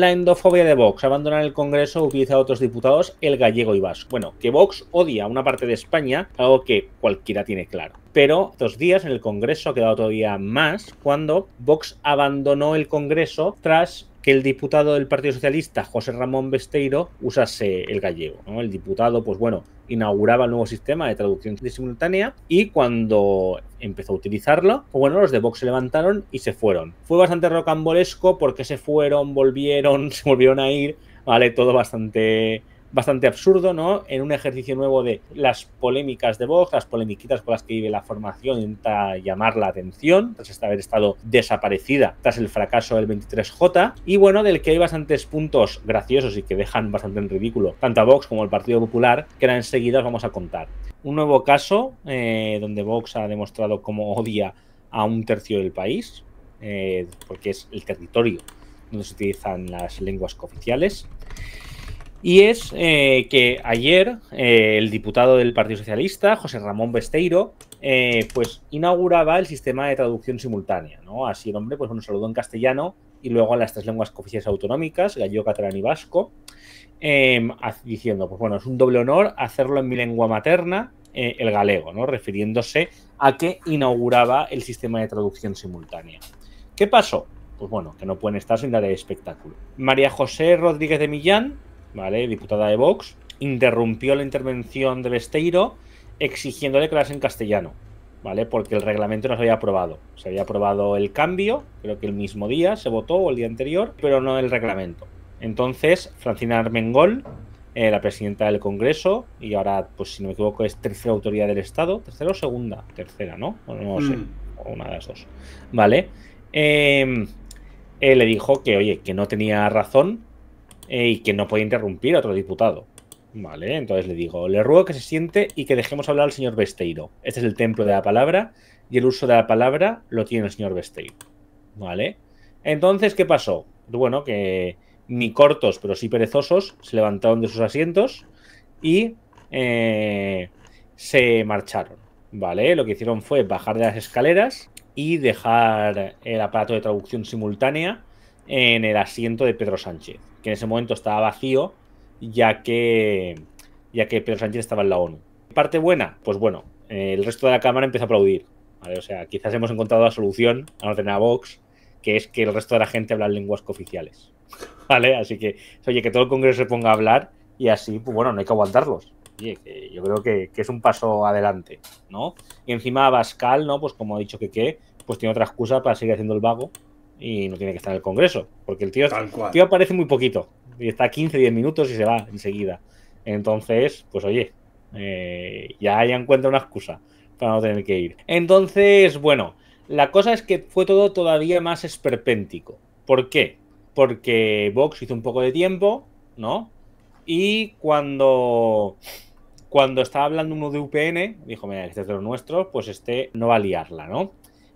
la endofobia de Vox. Abandonar el Congreso utiliza a otros diputados, el gallego y vasco. Bueno, que Vox odia una parte de España, algo que cualquiera tiene claro. Pero dos días en el Congreso ha quedado todavía más cuando Vox abandonó el Congreso tras que el diputado del Partido Socialista, José Ramón Besteiro, usase el gallego. El diputado, pues bueno, inauguraba el nuevo sistema de traducción simultánea y cuando empezó a utilizarlo, pues bueno, los de Vox se levantaron y se fueron. Fue bastante rocambolesco porque se fueron, volvieron, se volvieron a ir, ¿vale? Todo bastante bastante absurdo, ¿no? En un ejercicio nuevo de las polémicas de Vox, las polémiquitas con las que vive la formación intenta llamar la atención, tras este haber estado desaparecida tras el fracaso del 23J, y bueno, del que hay bastantes puntos graciosos y que dejan bastante en ridículo tanto a Vox como al Partido Popular, que ahora enseguida os vamos a contar. Un nuevo caso eh, donde Vox ha demostrado cómo odia a un tercio del país, eh, porque es el territorio donde se utilizan las lenguas cooficiales. Y es eh, que ayer eh, el diputado del Partido Socialista, José Ramón Besteiro, eh, pues inauguraba el sistema de traducción simultánea, Así el hombre pues un saludo en castellano y luego a las tres lenguas oficiales autonómicas, gallego, catalán y vasco, em, diciendo, pues bueno, es un doble honor hacerlo en mi lengua materna, el galego, ¿no? Refiriéndose a que inauguraba el sistema de traducción simultánea. ¿Qué pasó? Pues bueno, que no pueden estar sin dar el espectáculo. María José Rodríguez de Millán, ¿vale? Diputada de Vox, interrumpió la intervención de Besteiro exigiéndole que las en castellano, ¿vale? Porque el reglamento no se había aprobado. Se había aprobado el cambio, creo que el mismo día se votó o el día anterior, pero no el reglamento. Entonces, Francina Armengol, eh, la presidenta del Congreso, y ahora, pues si no me equivoco, es tercera autoridad del Estado, tercera o segunda, tercera, ¿no? No, sé, mm. una de las dos, ¿vale? Eh, eh, le dijo que, oye, que no tenía razón, eh, y que no puede interrumpir a otro diputado. Vale, entonces le digo, le ruego que se siente y que dejemos hablar al señor Besteiro. Este es el templo de la palabra y el uso de la palabra lo tiene el señor Besteiro. Vale. Entonces, ¿qué pasó? Bueno, que ni cortos, pero sí perezosos, se levantaron de sus asientos y eh, se marcharon. Vale, lo que hicieron fue bajar de las escaleras y dejar el aparato de traducción simultánea en el asiento de Pedro Sánchez, que en ese momento estaba vacío, ya que, ya que Pedro Sánchez estaba en la ONU. Parte buena, pues bueno, el resto de la Cámara empieza a aplaudir. O sea, quizás hemos encontrado la solución a no tener a Vox, que es que el resto de la gente habla lenguas cooficiales. ¿Vale? Así que, oye, que todo el Congreso se ponga a hablar y así, pues bueno, no hay que aguantarlos. Oye, yo creo que, que, es un paso adelante, ¿no? Y encima Bascal, ¿no? Pues como ha dicho que qué, pues tiene otra excusa para seguir haciendo el vago y no tiene que estar en el Congreso, porque el tío, el tío aparece muy poquito y está 15, 10 minutos y se va enseguida. Entonces, pues oye, eh, ya, encuentra una excusa para no tener que ir. Entonces, bueno, la cosa es que fue todo todavía más esperpéntico. ¿Por qué? Porque Vox hizo un poco de tiempo, ¿no? Y cuando, cuando estaba hablando uno de UPN, dijo, mira, este es de los nuestros, pues este no va a liarla, ¿no?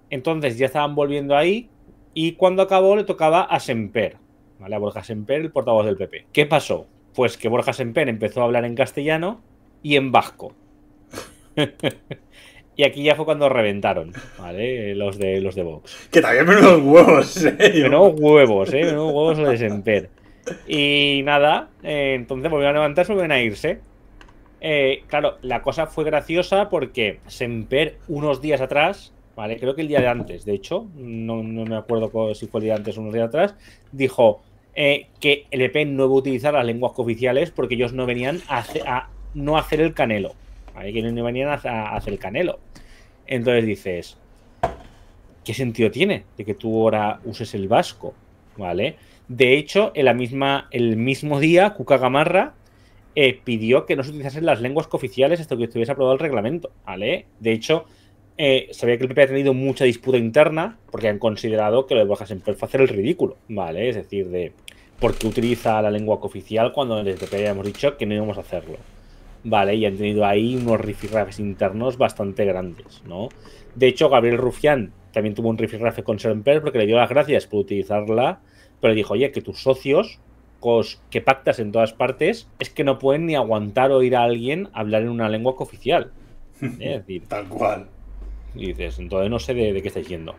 Entonces ya estaban volviendo ahí y cuando acabó le tocaba a Semper, ¿vale? A Borja Semper, el portavoz del PP. ¿Qué pasó? Pues que Borja Semper empezó a hablar en castellano y en vasco. y aquí ya fue cuando reventaron, ¿vale? Los de los de Vox. Que también menos huevos, ¿eh? Menos huevos, ¿eh? Menos huevos de Semper. Y nada, eh, entonces volvieron a levantarse, volvieron a irse. Eh, claro, la cosa fue graciosa porque Semper unos días atrás creo que el día de antes, de hecho, no, me acuerdo si fue el día antes o unos días atrás, dijo eh, que el EP no iba a utilizar las lenguas oficiales porque ellos no venían a, no hacer el canelo. Que no venían a, hacer el canelo. Entonces dices, ¿qué sentido tiene de que tú ahora uses el vasco? ¿Vale? De hecho, en la misma, el mismo día, Cuca Gamarra eh, pidió que no se utilizasen las lenguas cooficiales hasta que estuviese aprobado el reglamento. ¿Vale? De hecho, eh, sabía que el PP ha tenido mucha disputa interna porque han considerado que lo de Borja Semper fue hacer el ridículo, ¿vale? Es decir, de por qué utiliza la lengua oficial cuando desde el PP habíamos dicho que no íbamos a hacerlo, ¿vale? Y han tenido ahí unos rifirrafes internos bastante grandes, ¿no? De hecho, Gabriel Rufián también tuvo un rifirrafe con Semper porque le dio las gracias por utilizarla, pero le dijo, oye, que tus socios que pactas en todas partes es que no pueden ni aguantar oír a alguien hablar en una lengua cooficial. Es decir, tal cual. Y dices, entonces no sé de, qué estáis yendo.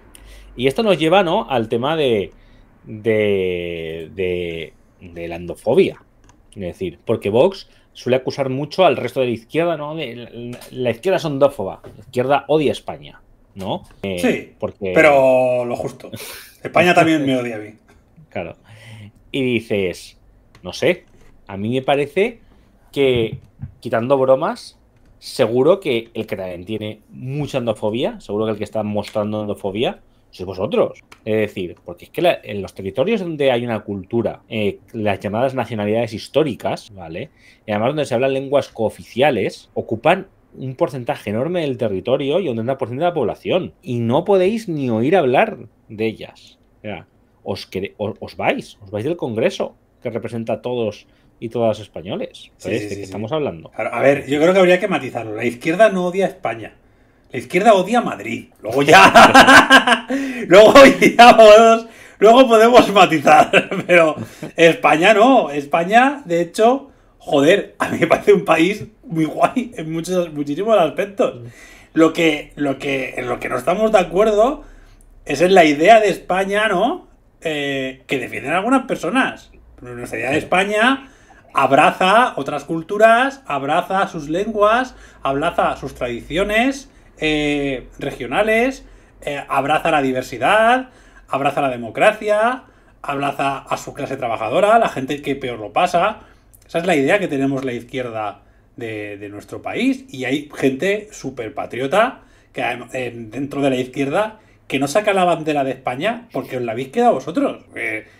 Y esto nos lleva, ¿no? Al tema de. de. de, de Es decir, porque Vox suele acusar mucho al resto de la izquierda, la, izquierda es andófoba la izquierda odia España, ¿no? Eh, sí, pero lo justo. España también me odia a mí. Claro. Y dices, no sé, a mí me parece que, quitando bromas, seguro que el que también tiene mucha endofobia, seguro que el que está mostrando endofobia, sois vosotros. Es decir, porque es que en los territorios donde hay una cultura, eh, las llamadas nacionalidades históricas, ¿vale? Y además donde se hablan lenguas cooficiales, ocupan un porcentaje enorme del territorio y un porcentaje de la población. Y no podéis ni oír hablar de ellas. O os vais, os vais del Congreso que representa a todos y todas españoles. estamos hablando? A ver, yo creo que habría que matizarlo. La izquierda no odia a España. La izquierda odia a Madrid. Luego ya. luego ya podemos, luego podemos matizar. Pero España no. España, de hecho, joder, a mí me parece un país muy guay en muchos, muchísimos aspectos. Lo que, lo que, en lo que no estamos de acuerdo es en la idea de España, ¿no? Eh, que defienden algunas personas. nuestra idea de España abraza otras culturas, abraza sus lenguas, abraza sus tradiciones eh, regionales, eh, abraza la diversidad, abraza la democracia, abraza a su clase trabajadora, la gente que peor lo pasa. Esa es la idea que tenemos la izquierda de, nuestro país y hay gente súper patriota que, eh, dentro de la izquierda que no saca la bandera de España porque os la habéis quedado vosotros,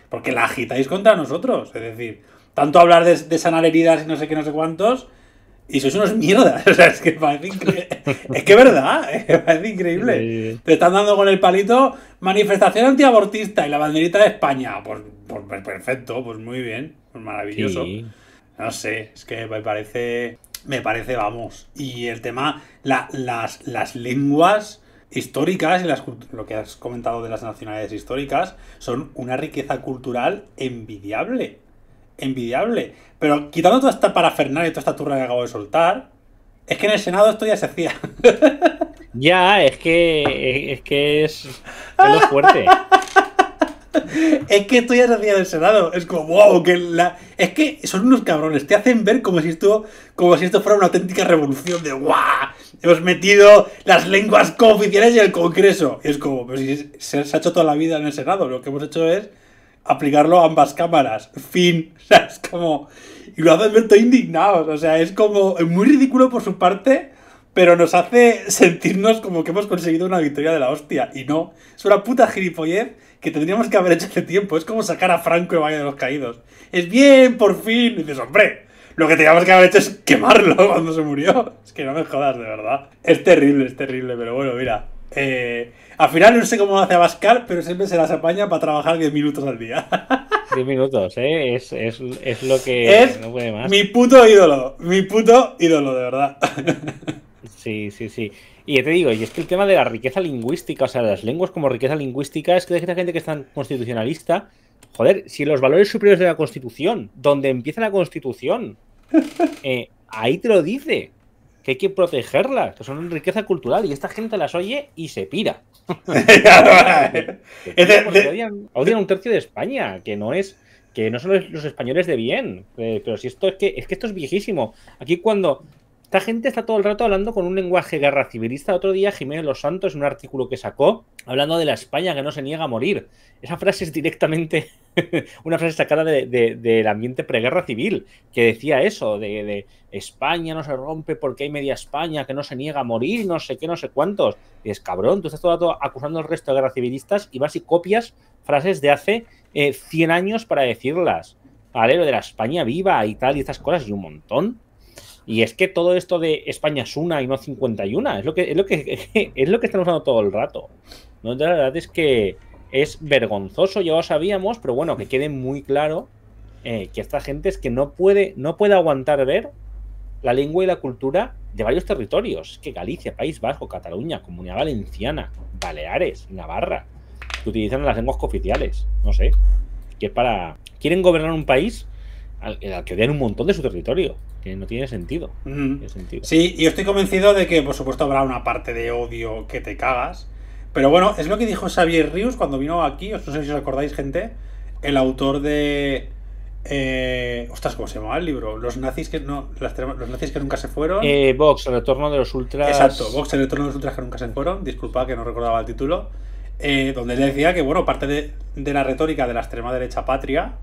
porque la agitáis contra nosotros. Es decir, tanto hablar de, sanar heridas y no sé qué, no sé cuántos, y sois unos mierdas. O sea, es que parece increíble. es que verdad, es increíble. Te están dando con el palito manifestación antiabortista y la banderita de España. Pues, pues, pues perfecto, pues muy bien, pues maravilloso. No sé, es que me parece, me parece, vamos. Y el tema, las, las lenguas históricas y las, lo que has comentado de las nacionalidades históricas son una riqueza cultural envidiable envidiable. Pero quitando toda esta parafernalia y toda esta turra que acabo de soltar, es que en el Senado esto ya se hacía. Ya, es que es, que es, es lo fuerte. es que esto ya se hacía en el Senado. Es como, wow, que la... Es que son unos cabrones. Te hacen ver como si esto, como si esto fuera una auténtica revolución de ¡guau! Hemos metido las lenguas cooficiales y el Congreso. Y es como, pero si se ha hecho toda la vida en el Senado. Lo que hemos hecho es aplicarlo a ambas cámaras. Fin. O sea, es como. Y lo hace indignado, O sea, es como. Muy ridículo por su parte, pero nos hace sentirnos como que hemos conseguido una victoria de la hostia. Y no. Es una puta gilipollez que tendríamos que haber hecho hace tiempo. Es como sacar a Franco de Valle de los Caídos. Es bien, por fin. Y dices, hombre. Lo que teníamos que haber hecho es quemarlo cuando se murió. Es que no me jodas, de verdad. Es terrible, es terrible, pero bueno, mira. Eh, al final no sé cómo lo hace Abascal, pero siempre se las apaña para trabajar 10 minutos al día. 10 minutos, ¿eh? Es, lo que es Mi puto ídolo, mi puto ídolo, de verdad. Sí, sí, sí. Y te digo, y es que el tema de la riqueza lingüística, o sea, las lenguas como riqueza lingüística, es que hay gente que es tan constitucionalista. Joder, si los valores superiores de la Constitución, donde empieza la Constitución, eh, ahí te lo dice que hay que protegerlas, que son una riqueza cultural y esta gente las oye y se pira. odian, un tercio de España, que no es que no son los españoles de bien, eh, pero si esto es que es que esto es viejísimo. Aquí cuando esta gente está todo el rato hablando con un lenguaje guerra civilista. Otro día Jiménez Los Santos, en un artículo que sacó, hablando de la España que no se niega a morir. Esa frase es directamente una frase sacada del ambiente preguerra civil, que decía eso, de, España no se rompe porque hay media España que no se niega a morir, no sé qué, no sé cuántos. es cabrón, tú estás todo el rato acusando al resto de guerras civilistas y vas y copias frases de hace 100 eh, años para decirlas. vale, de la España viva y tal, y estas cosas, y un montón. Y es que todo esto de España es una y no 51, es lo que, es lo que, es lo que están usando todo el rato. ¿no? la verdad es que es vergonzoso, ya lo sabíamos, pero bueno, que quede muy claro eh, que esta gente es que no puede, no puede aguantar ver la lengua y la cultura de varios territorios, que Galicia, País Vasco, Cataluña, Comunidad Valenciana, Baleares, Navarra, que utilizan las lenguas oficiales no sé, que para... Quieren gobernar un país al, que odian un montón de su territorio, que no tiene sentido, tiene sentido. Sí, y estoy convencido de que por supuesto habrá una parte de odio que te cagas, pero bueno, es lo que dijo Xavier Rius cuando vino aquí, os no sé si os acordáis, gente, el autor de... Eh, ostras, ¿cómo se llamaba el libro? Los nazis que no, los nazis que nunca se fueron. Eh, Vox, el retorno de los ultras. Exacto, Vox, el retorno de los ultras que nunca se fueron. Disculpa que no recordaba el título. Eh, donde él decía que, bueno, parte de, de, la retórica de la extrema derecha patria,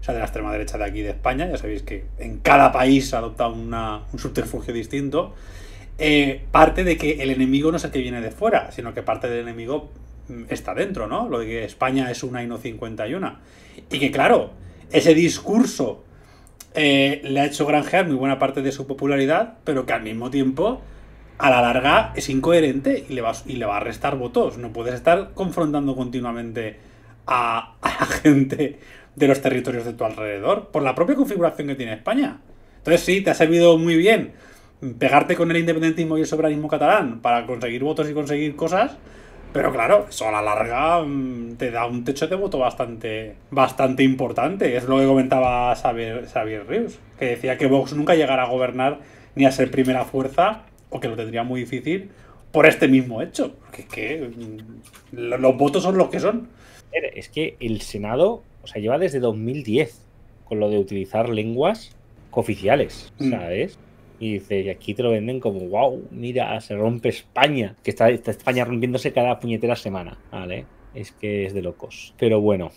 o sea, de la extrema derecha de aquí de España, ya sabéis que en cada país adopta un subterfugio distinto. Eh, parte de que el enemigo no es el que viene de fuera, sino que parte del enemigo mm, está dentro, ¿no? Lo de que España es una y no 51. Y que claro, ese discurso eh, le ha hecho granjear muy buena parte de su popularidad, pero que al mismo tiempo, a la larga, es incoherente y le va, y le va a restar votos. No puedes estar confrontando continuamente a, a la gente de los territorios de tu alrededor por la propia configuración que tiene España. Entonces sí, te ha servido muy bien pegarte con el independentismo y el soberanismo catalán para conseguir votos y conseguir cosas. Pero claro, eso a la larga mm, te da un techo de voto bastante, bastante importante. Es lo que comentaba Xavier, Xavier Rius, que decía que Vox nunca llegará a gobernar ni a ser primera fuerza, o que lo tendría muy difícil, por este mismo hecho. Porque es que mm, los votos son los que son. Es que el Senado, o sea, lleva desde 2010 con lo de utilizar lenguas oficiales, mm. ¿sabes? Y dice, y aquí te lo venden como, wow, mira, se rompe España, que está, está España rompiéndose cada puñetera semana, ¿vale? Es que es de locos. Pero bueno.